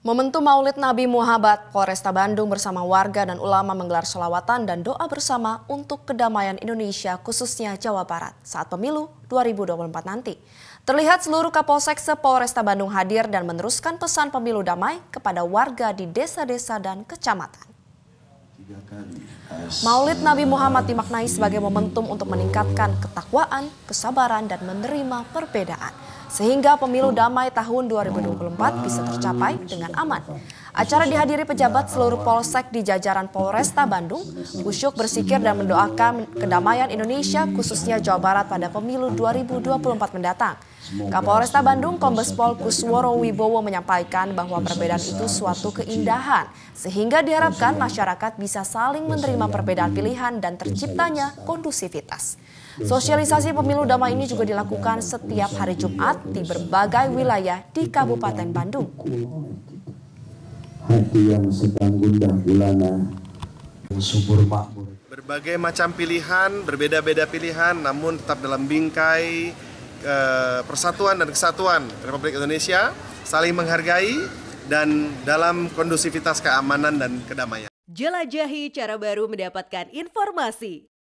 Momentum Maulid Nabi Muhammad, Polresta Bandung bersama warga dan ulama menggelar selawatan dan doa bersama untuk kedamaian Indonesia khususnya Jawa Barat saat pemilu 2024 nanti. Terlihat seluruh Kapolsek se-Polresta Bandung hadir dan meneruskan pesan pemilu damai kepada warga di desa-desa dan kecamatan. Maulid Nabi Muhammad dimaknai sebagai momentum untuk meningkatkan ketakwaan, kesabaran, dan menerima perbedaan sehingga pemilu damai tahun 2024 bisa tercapai dengan aman. Acara dihadiri pejabat seluruh polsek di jajaran Polresta Bandung, Usyuk bersikir dan mendoakan kedamaian Indonesia khususnya Jawa Barat pada pemilu 2024 mendatang. Kapolresta Bandung Kombes Pol Kusworo Wibowo menyampaikan bahwa perbedaan itu suatu keindahan sehingga diharapkan masyarakat bisa saling menerima perbedaan pilihan dan terciptanya kondusivitas. Sosialisasi pemilu damai ini juga dilakukan setiap hari Jumat di berbagai wilayah di Kabupaten Bandung. Hati yang sedang gundah gulana, subur makmur. Berbagai macam pilihan, berbeda-beda pilihan, namun tetap dalam bingkai eh, persatuan dan kesatuan Republik Indonesia, saling menghargai dan dalam kondusivitas keamanan dan kedamaian. Jelajahi cara baru mendapatkan informasi.